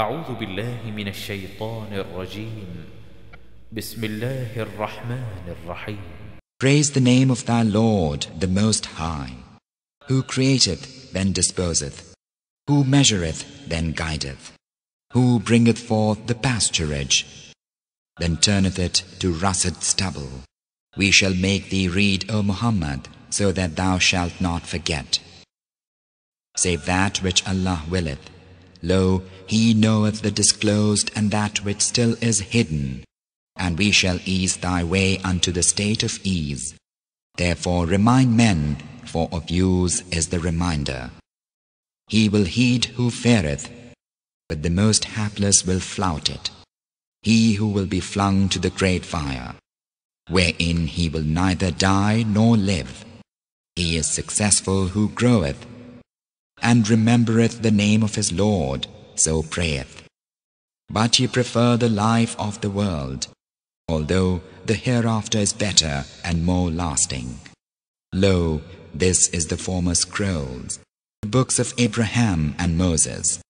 أعوذ بالله من الشيطان الرجيم بسم الله الرحمن الرحيم Praise the name of thy Lord, the Most High, who createth, then disposeth, who measureth, then guideth, who bringeth forth the pasturage, then turneth it to russet stubble. We shall make thee read, O Muhammad, so that thou shalt not forget, save that which Allah willeth. Lo, he knoweth the disclosed and that which still is hidden. And we shall ease thy way unto the state of ease. Therefore remind men, for of use is the reminder. He will heed who feareth, but the most hapless will flout it. He who will be flung to the great fire, wherein he will neither die nor live. He is successful who groweth, and remembereth the name of his Lord, so prayeth. But ye prefer the life of the world, although the hereafter is better and more lasting. Lo, this is the former scrolls, the books of Abraham and Moses.